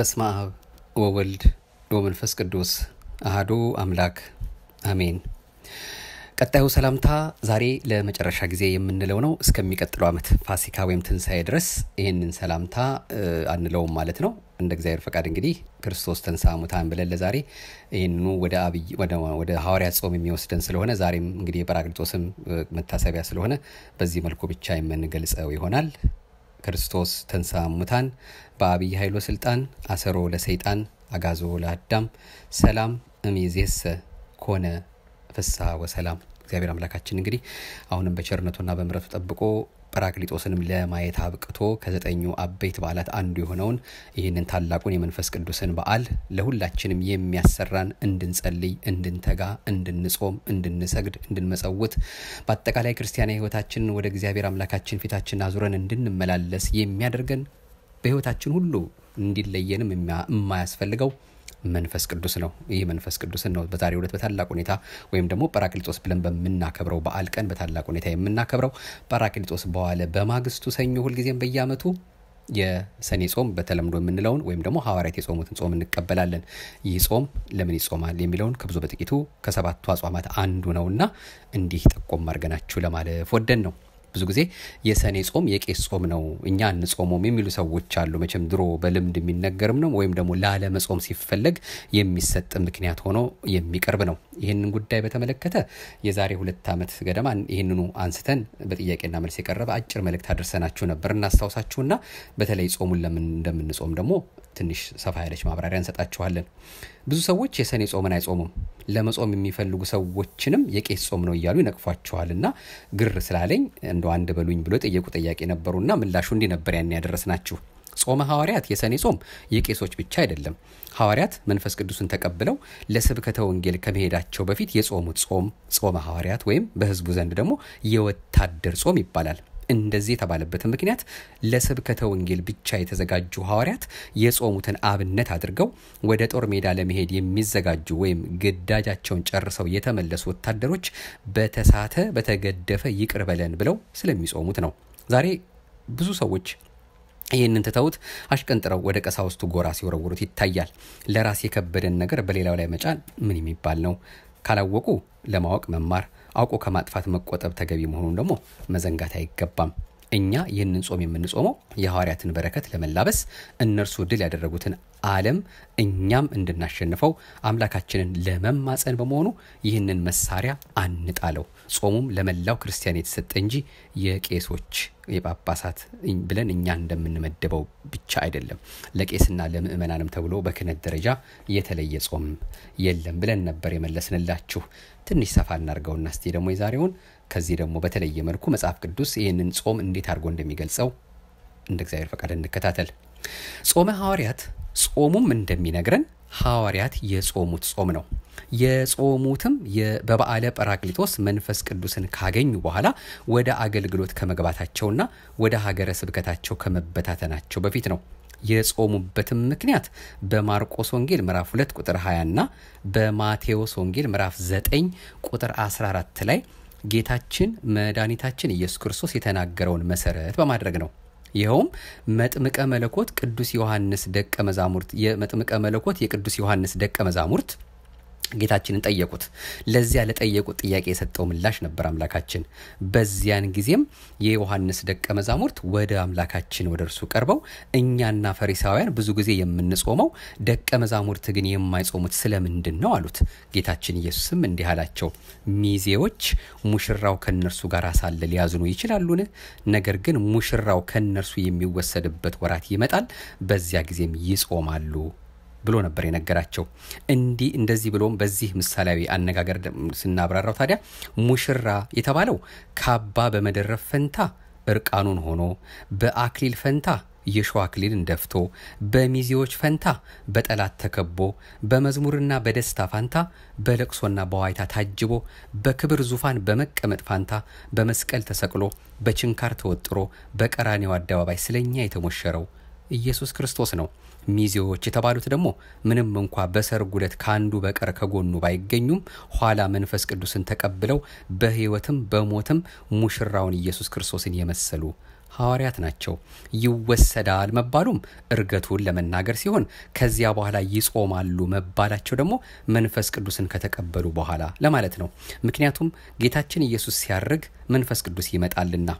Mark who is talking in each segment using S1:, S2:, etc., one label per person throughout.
S1: በስመ አብ ወወልድ ወመንፈስ ቅዱስ አህዶ አምላክ አሜን። ቀጣዩ ሰላምታ ዛሬ ለመጨረሻ ጊዜ የምንለው ነው። እስከሚቀጥለው ዓመት ፋሲካ ወይም ትንሣኤ ድረስ ይህንን ሰላምታ አንለውም ማለት ነው። እንደ እግዚአብሔር ፈቃድ እንግዲህ ክርስቶስ ተንሥአ ሙታን ብለን ለዛሬ ይህንኑ ወደ አብይ ወደ ሐዋርያ ጾም የሚወስደን ስለሆነ ዛሬም እንግዲህ የጰራቅሊጦስም መታሰቢያ ስለሆነ በዚህ መልኩ ብቻ የምንገልጸው ይሆናል። ክርስቶስ ተንሳ ሙታን በአብይ ኃይሎ ስልጣን አሰሮ ለሰይጣን አጋዞ ለአዳም ሰላም እምይእዜሰ ኮነ ፍስሐ ወሰላም። እግዚአብሔር አምላካችን እንግዲህ አሁንም በቸርነቱና በምረቱ ጠብቆ ጰራቅሊጦስንም ለማየት አብቅቶ ከዘጠኙ አበይት በዓላት አንዱ የሆነውን ይህንን ታላቁን የመንፈስ ቅዱስን በዓል ለሁላችንም የሚያሰራን እንድንጸልይ፣ እንድንተጋ፣ እንድንጾም፣ እንድንሰግድ፣ እንድንመጸውት በአጠቃላይ ክርስቲያናዊ ህይወታችንን ወደ እግዚአብሔር አምላካችን ፊታችን አዙረን እንድንመላለስ የሚያደርገን በህይወታችን ሁሉ እንዲለየንም የማያስፈልገው መንፈስ ቅዱስ ነው። ይህ መንፈስ ቅዱስን ነው በዛሬ ዕለት በታላቅ ሁኔታ ወይም ደግሞ ጰራቅሊጦስ ብለን በምናከብረው በዓል ቀን በታላቅ ሁኔታ የምናከብረው። ጰራቅሊጦስ በዋለ በማግስቱ ሰኞ ሁልጊዜም በየዓመቱ የሰኔ ጾም በተለምዶ የምንለውን ወይም ደግሞ ሐዋርያት የጾሙትን ጾም እንቀበላለን። ይህ ጾም ለምን ይጾማል የሚለውን ከብዙ በጥቂቱ ከሰባቱ አጽዋማት አንዱ ነውና እንዲህ ጠቆም አድርገናችሁ ለማለፍ ወደን ነው። ብዙ ጊዜ የሰኔ ጾም የቄስ ጾም ነው እኛ አንጾመም የሚሉ ሰዎች አሉ። መቼም ድሮ በልምድ የሚነገርም ነው ወይም ደግሞ ላለመጾም ሲፈለግ የሚሰጥ ምክንያት ሆኖ የሚቀርብ ነው። ይህንን ጉዳይ በተመለከተ የዛሬ ሁለት ዓመት ገደማ ይህንኑ አንስተን በጥያቄና መልስ የቀረበ አጭር መልእክት አድርሰናችሁ ነበር። እናስታውሳችሁና በተለይ ጾሙን ለምን እንደምንጾም ደግሞ ትንሽ ሰፋ ያለች ማብራሪያ እንሰጣችኋለን። ብዙ ሰዎች የሰኔ ጾምን አይጾሙም፣ ለመጾም የሚፈልጉ ሰዎችንም የቄስ ጾም ነው እያሉ ይነቅፏችኋልና ግር ስላለኝ እንደ አንድ በሉኝ ብሎ የጠየቁ ጥያቄ ነበሩና ምላሹ እንዲህ ነበር ያን ናችሁ ጾመ ሐዋርያት የሰኔ ጾም የቄሶች ብቻ አይደለም። ሐዋርያት መንፈስ ቅዱስን ተቀብለው ለስብከተ ወንጌል ከመሄዳቸው በፊት የጾሙት ጾም ጾመ ሐዋርያት ወይም በህዝቡ ዘንድ ደግሞ የወታደር ጾም ይባላል። እንደዚህ የተባለበት ምክንያት ለስብከተ ወንጌል ብቻ የተዘጋጁ ሐዋርያት የጾሙትን አብነት አድርገው ወደ ጦር ሜዳ ለመሄድ የሚዘጋጁ ወይም ግዳጃቸውን ጨርሰው የተመለሱ ወታደሮች በተሳተ በተገደፈ ይቅር በለን ብለው ስለሚጾሙት ነው። ዛሬ ብዙ ሰዎች ይህንን ትተውት አሽቀንጥረው ወደ ቀሳውስቱ ጎራ ሲወረውሩት ይታያል። ለራስ የከበደን ነገር በሌላው ላይ መጫን ምን የሚባል ነው? ካላወቁ ለማወቅ መማር አውቆ ከማጥፋት መቆጠብ ተገቢ መሆኑን ደግሞ መዘንጋት አይገባም። እኛ ይህንን ጾም የምንጾመው የሐዋርያትን በረከት ለመላበስ እነርሱ ድል ያደረጉትን ዓለም እኛም እንድናሸንፈው አምላካችንን ለመማፀን በመሆኑ ይህንን መሳሪያ አንጣለው። ጾሙም ለመላው ክርስቲያን የተሰጠ እንጂ የቄሶች የጳጳሳት ብለን እኛ እንደምንመደበው ብቻ አይደለም። ለቄስና ለምእመናንም ተብሎ በክህነት ደረጃ የተለየ ጾም የለም ብለን ነበር የመለስንላችሁ። ትንሽ ሰፋ እናርገውና እስቲ ደግሞ የዛሬውን ከዚህ ደግሞ በተለየ መልኩ መጽሐፍ ቅዱስ ይህንን ጾም እንዴት አድርጎ እንደሚገልጸው እንደ እግዚአብሔር ፈቃድ እንከታተል። ጾመ ሐዋርያት ጾሙም እንደሚነግረን ሐዋርያት የጾሙት ጾም ነው። የጾሙትም በበዓለ ጰራቅሊጦስ መንፈስ ቅዱስን ካገኙ በኋላ ወደ አገልግሎት ከመግባታቸውና ወደ ሀገረ ስብከታቸው ከመበታተናቸው በፊት ነው። የጾሙበትም ምክንያት በማርቆስ ወንጌል ምዕራፍ 2 ቁጥር 20 እና በማቴዎስ ወንጌል ምዕራፍ 9 ቁጥር 14 ላይ ጌታችን መድኃኒታችን ኢየሱስ ክርስቶስ የተናገረውን መሰረት በማድረግ ነው። ይኸውም መጥምቀ መለኮት ቅዱስ ዮሐንስ ደቀ መዛሙርት የመጥምቀ መለኮት የቅዱስ ዮሐንስ ደቀ መዛሙርት ጌታችንን ጠየቁት። ለዚያ ለጠየቁት ጥያቄ የሰጠው ምላሽ ነበር አምላካችን። በዚያን ጊዜም የዮሐንስ ደቀ መዛሙርት ወደ አምላካችን ወደ እርሱ ቀርበው እኛና ፈሪሳውያን ብዙ ጊዜ የምንጾመው ደቀ መዛሙርት ግን የማይጾሙት ስለምንድን ነው አሉት። ጌታችን ኢየሱስም እንዲህ አላቸው፣ ሚዜዎች ሙሽራው ከነርሱ ጋር ሳለ ሊያዝኑ ይችላሉን? ነገር ግን ሙሽራው ከነርሱ የሚወሰድበት ወራት ይመጣል፣ በዚያ ጊዜም ይጾማሉ ብሎ ነበር የነገራቸው። እንዲህ እንደዚህ ብሎም በዚህ ምሳሌያዊ አነጋገር ስናብራራው ታዲያ ሙሽራ የተባለው ካባ በመደረብ ፈንታ እርቃኑን ሆኖ በአክሊል ፈንታ የሸዋ አክሊልን ደፍቶ በሚዜዎች ፈንታ በጠላት ተከቦ በመዝሙርና በደስታ ፋንታ በለቅሶና በዋይታ ታጅቦ በክብር ዙፋን በመቀመጥ ፋንታ በመስቀል ተሰቅሎ በችንካር ተወጥሮ በቀራኔው አደባባይ ስለኛ የተሞሸረው ኢየሱስ ክርስቶስ ነው። ሚዜዎች የተባሉት ደግሞ ምንም እንኳ በሰርጉ ዕለት ከአንዱ በቀር ከጎኑ ባይገኙም ኋላ መንፈስ ቅዱስን ተቀብለው በሕይወትም በሞትም ሙሽራውን ኢየሱስ ክርስቶስን የመሰሉ ሐዋርያት ናቸው። ይወሰዳል መባሉም እርገቱን ለመናገር ሲሆን ከዚያ በኋላ ይጾማሉ መባላቸው ደግሞ መንፈስ ቅዱስን ከተቀበሉ በኋላ ለማለት ነው። ምክንያቱም ጌታችን ኢየሱስ ሲያርግ መንፈስ ቅዱስ ይመጣልና።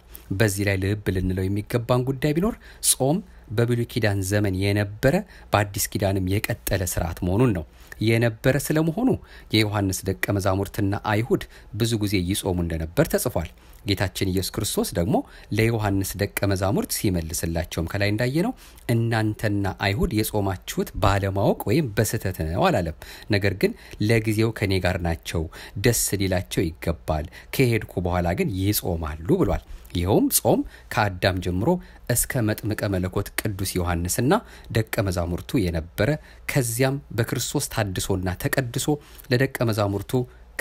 S1: በዚህ ላይ ልብ ልንለው የሚገባን ጉዳይ ቢኖር ጾም በብሉይ ኪዳን ዘመን የነበረ በአዲስ ኪዳንም የቀጠለ ስርዓት መሆኑን ነው። የነበረ ስለመሆኑ የዮሐንስ ደቀ መዛሙርትና አይሁድ ብዙ ጊዜ ይጾሙ እንደነበር ተጽፏል። ጌታችን ኢየሱስ ክርስቶስ ደግሞ ለዮሐንስ ደቀ መዛሙርት ሲመልስላቸውም ከላይ እንዳየነው እናንተና አይሁድ የጾማችሁት ባለማወቅ ወይም በስህተት ነው አላለም። ነገር ግን ለጊዜው ከኔ ጋር ናቸው፣ ደስ ሊላቸው ይገባል፣ ከሄድኩ በኋላ ግን ይጾማሉ ብሏል። ይኸውም ጾም ከአዳም ጀምሮ እስከ መጥምቀ መለኮት ቅዱስ ዮሐንስና ደቀ መዛሙርቱ የነበረ ከዚያም በክርስቶስ ታድሶና ተቀድሶ ለደቀ መዛሙርቱ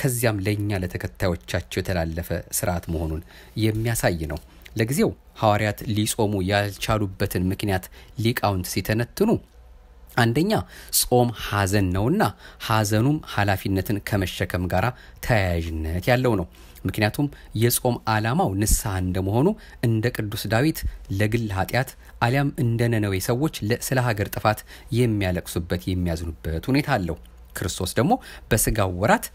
S1: ከዚያም ለእኛ ለተከታዮቻቸው የተላለፈ ስርዓት መሆኑን የሚያሳይ ነው። ለጊዜው ሐዋርያት ሊጾሙ ያልቻሉበትን ምክንያት ሊቃውንት ሲተነትኑ አንደኛ ጾም ሐዘን ነውና ሐዘኑም ኃላፊነትን ከመሸከም ጋር ተያያዥነት ያለው ነው። ምክንያቱም የጾም ዓላማው ንስሐ እንደመሆኑ እንደ ቅዱስ ዳዊት ለግል ኃጢአት አሊያም እንደ ነነዌ ሰዎች ስለ ሀገር ጥፋት የሚያለቅሱበት የሚያዝኑበት ሁኔታ አለው። ክርስቶስ ደግሞ በስጋው ወራት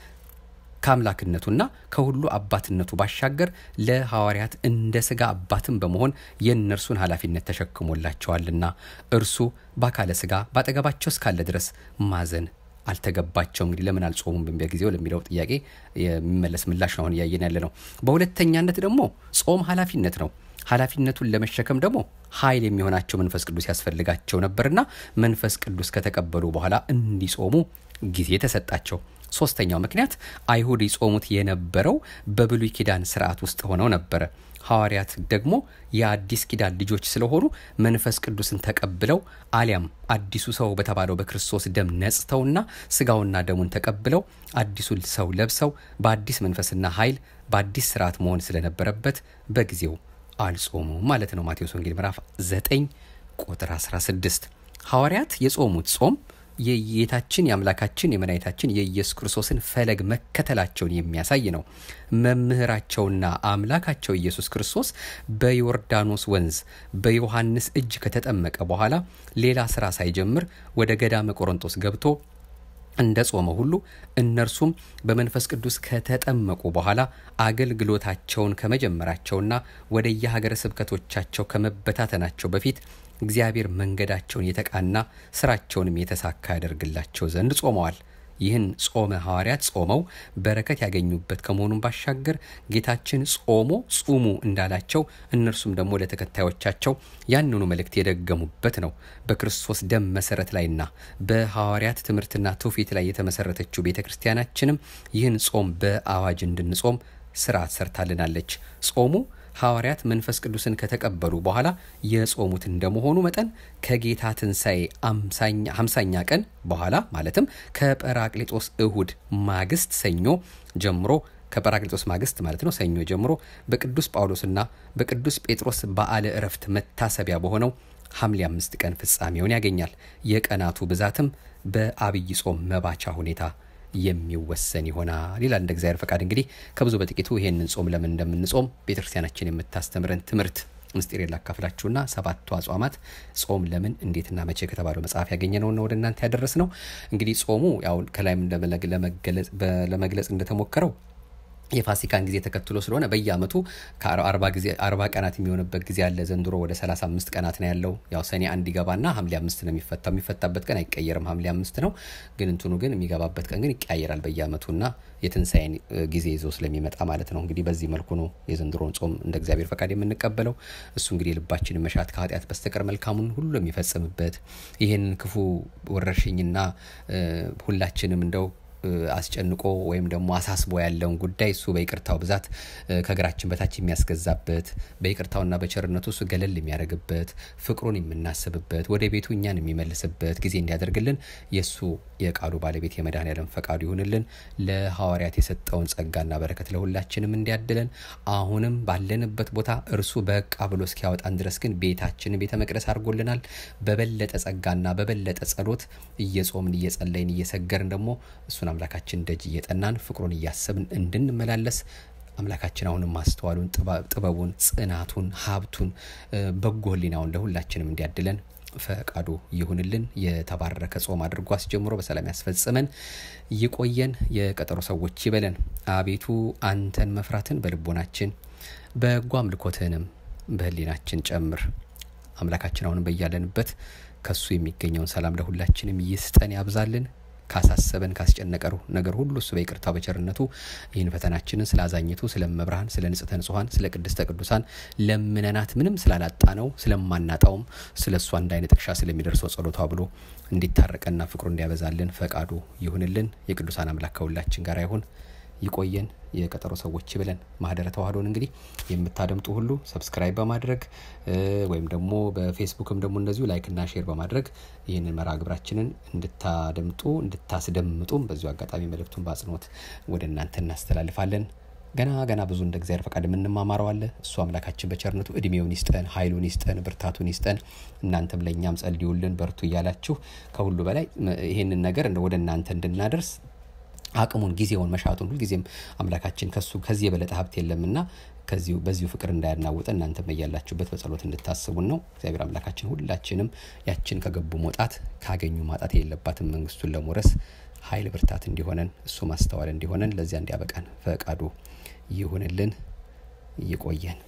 S1: ከአምላክነቱና ከሁሉ አባትነቱ ባሻገር ለሐዋርያት እንደ ሥጋ አባትም በመሆን የእነርሱን ኃላፊነት ተሸክሞላቸዋልና እርሱ በአካለ ሥጋ በአጠገባቸው እስካለ ድረስ ማዘን አልተገባቸው እንግዲህ ለምን አልጾሙም ጊዜው ለሚለው ጥያቄ የሚመለስ ምላሽ ነው አሁን እያየን ያለ ነው በሁለተኛነት ደግሞ ጾም ኃላፊነት ነው ኃላፊነቱን ለመሸከም ደግሞ ኃይል የሚሆናቸው መንፈስ ቅዱስ ያስፈልጋቸው ነበርና መንፈስ ቅዱስ ከተቀበሉ በኋላ እንዲጾሙ ጊዜ ተሰጣቸው ሶስተኛው ምክንያት አይሁድ ይጾሙት የነበረው በብሉይ ኪዳን ስርዓት ውስጥ ሆነው ነበረ። ሐዋርያት ደግሞ የአዲስ ኪዳን ልጆች ስለሆኑ መንፈስ ቅዱስን ተቀብለው አሊያም አዲሱ ሰው በተባለው በክርስቶስ ደም ነጽተውና ስጋውና ደሙን ተቀብለው አዲሱን ሰው ለብሰው በአዲስ መንፈስና ኃይል በአዲስ ስርዓት መሆን ስለነበረበት በጊዜው አልጾሙ ማለት ነው። ማቴዎስ ወንጌል ምዕራፍ 9 ቁጥር 16 ሐዋርያት የጾሙት ጾም የጌታችን የአምላካችን የመድኃኒታችን የኢየሱስ ክርስቶስን ፈለግ መከተላቸውን የሚያሳይ ነው። መምህራቸውና አምላካቸው ኢየሱስ ክርስቶስ በዮርዳኖስ ወንዝ በዮሐንስ እጅ ከተጠመቀ በኋላ ሌላ ስራ ሳይጀምር ወደ ገዳመ ቆሮንጦስ ገብቶ እንደ ጾመ ሁሉ እነርሱም በመንፈስ ቅዱስ ከተጠመቁ በኋላ አገልግሎታቸውን ከመጀመራቸውና ወደ የሀገረ ስብከቶቻቸው ከመበታተናቸው በፊት እግዚአብሔር መንገዳቸውን የተቃና ስራቸውንም የተሳካ ያደርግላቸው ዘንድ ጾመዋል። ይህን ጾመ ሐዋርያት ጾመው በረከት ያገኙበት ከመሆኑን ባሻገር ጌታችን ጾሞ ጹሙ እንዳላቸው እነርሱም ደግሞ ለተከታዮቻቸው ያንኑ መልእክት የደገሙበት ነው። በክርስቶስ ደም መሰረት ላይና በሐዋርያት ትምህርትና ትውፊት ላይ የተመሰረተችው ቤተ ክርስቲያናችንም ይህን ጾም በአዋጅ እንድንጾም ስርዓት ሰርታልናለች። ጾሙ ሐዋርያት መንፈስ ቅዱስን ከተቀበሉ በኋላ የጾሙት እንደመሆኑ መጠን ከጌታ ትንሣኤ ሀምሳኛ ቀን በኋላ ማለትም ከጰራቅሊጦስ እሁድ ማግስት ሰኞ ጀምሮ ከጰራቅሊጦስ ማግስት ማለት ነው ሰኞ ጀምሮ በቅዱስ ጳውሎስና በቅዱስ ጴጥሮስ በዓለ ዕረፍት መታሰቢያ በሆነው ሐምሌ አምስት ቀን ፍጻሜውን ያገኛል። የቀናቱ ብዛትም በአብይ ጾም መባቻ ሁኔታ የሚወሰን ይሆናል ይላል። እንደ እግዚአብሔር ፈቃድ እንግዲህ ከብዙ በጥቂቱ ይሄንን ጾም ለምን እንደምንጾም ቤተክርስቲያናችን የምታስተምረን ትምህርት ምስጢር የላካፍላችሁና ሰባቱ አጽዋማት ጾም ለምን እንዴትና መቼ ከተባለው መጽሐፍ ያገኘ ነው ወደ እናንተ ያደረስ ነው። እንግዲህ ጾሙ ያው ከላይም ለመግለጽ እንደተሞከረው የፋሲካን ጊዜ ተከትሎ ስለሆነ በየአመቱ ከአርባ ቀናት የሚሆንበት ጊዜ አለ። ዘንድሮ ወደ 35 ቀናት ነው ያለው። ያው ሰኔ አንድ ይገባና ሐምሌ አምስት ነው የሚፈታው። የሚፈታበት ቀን አይቀየርም፣ ሐምሌ አምስት ነው። ግን እንትኑ ግን የሚገባበት ቀን ግን ይቀያየራል በየአመቱ ና የትንሣኤን ጊዜ ይዞ ስለሚመጣ ማለት ነው። እንግዲህ በዚህ መልኩ ነው የዘንድሮን ጾም እንደ እግዚአብሔር ፈቃድ የምንቀበለው። እሱ እንግዲህ ልባችንን መሻት ከኃጢአት በስተቀር መልካሙን ሁሉ የሚፈጽምበት ይህን ክፉ ወረርሽኝና ሁላችንም እንደው አስጨንቆ ወይም ደግሞ አሳስቦ ያለውን ጉዳይ እሱ በይቅርታው ብዛት ከእግራችን በታች የሚያስገዛበት በይቅርታውና በቸርነቱ እሱ ገለል የሚያደርግበት ፍቅሩን የምናስብበት ወደ ቤቱ እኛን የሚመልስበት ጊዜ እንዲያደርግልን የእሱ የቃሉ ባለቤት የመድኃኔ ዓለም ፈቃዱ ይሁንልን። ለሐዋርያት የሰጠውን ጸጋና በረከት ለሁላችንም እንዲያድለን አሁንም ባለንበት ቦታ እርሱ በቃ ብሎ እስኪያወጣን ድረስ ግን ቤታችንን ቤተ መቅደስ አድርጎልናል። በበለጠ ጸጋና በበለጠ ጸሎት እየጾምን እየጸለይን እየሰገርን ደግሞ እሱን አምላካችን ደጅ እየጠናን ፍቅሩን እያሰብን እንድንመላለስ አምላካችን አሁንም ማስተዋሉን፣ ጥበቡን፣ ጽናቱን፣ ሀብቱን፣ በጎ ህሊናውን ለሁላችንም እንዲያድለን ፈቃዱ ይሁንልን። የተባረከ ጾም አድርጎ አስጀምሮ በሰላም ያስፈጽመን፣ ይቆየን፣ የቀጠሮ ሰዎች ይበለን። አቤቱ አንተን መፍራትን በልቦናችን በጎ አምልኮትህንም በህሊናችን ጨምር። አምላካችን አሁንም በያለንበት ከሱ የሚገኘውን ሰላም ለሁላችንም ይስጠን፣ ያብዛልን። ካሳሰበን ካስጨነቀሩ ነገር ሁሉ እሱ በይቅርታ በቸርነቱ ይህን ፈተናችንን ስለ አዛኝቱ፣ ስለ መብርሃን፣ ስለ ንጽተ ንጹሐን፣ ስለ ቅድስተ ቅዱሳን ለምነናት ምንም ስላላጣ ነው ስለማናጣውም ስለ እሷ አንድ አይነት ጥቅሻ ስለሚደርሰው ጸሎቷ ብሎ እንዲታረቀና ፍቅሩ እንዲያበዛልን ፈቃዱ ይሁንልን። የቅዱሳን አምላክ ከሁላችን ጋር ይሁን። ይቆየን የቀጠሮ ሰዎች ብለን ማህደረ ተዋህዶን እንግዲህ የምታደምጡ ሁሉ ሰብስክራይብ በማድረግ ወይም ደግሞ በፌስቡክም ደግሞ እንደዚሁ ላይክና ሼር በማድረግ ይህንን መርሃ ግብራችንን እንድታደምጡ እንድታስደምጡም በዚሁ አጋጣሚ መልእክቱን በአጽንኦት ወደ እናንተ እናስተላልፋለን። ገና ገና ብዙ እንደ እግዚአብሔር ፈቃድ የምንማማረው አለ። እሱ አምላካችን በቸርነቱ እድሜውን ይስጠን፣ ኃይሉን ይስጠን፣ ብርታቱን ይስጠን። እናንተም ለእኛም ጸልዩልን፣ በርቱ እያላችሁ ከሁሉ በላይ ይህንን ነገር ወደ እናንተ እንድናደርስ አቅሙን ጊዜውን መሻቱን ሁልጊዜም አምላካችን ከሱ ከዚህ የበለጠ ሀብት የለምና ከዚሁ በዚሁ ፍቅር እንዳያናውጠ እናንተ በያላችሁበት በጸሎት እንድታስቡን ነው። እግዚአብሔር አምላካችን ሁላችንም ያችን ከገቡ መውጣት ካገኙ ማጣት የለባትን መንግስቱን ለመውረስ ኃይል ብርታት እንዲሆነን እሱ ማስተዋል እንዲሆነን ለዚያ እንዲያበቃን ፈቃዱ ይሁንልን። ይቆየን።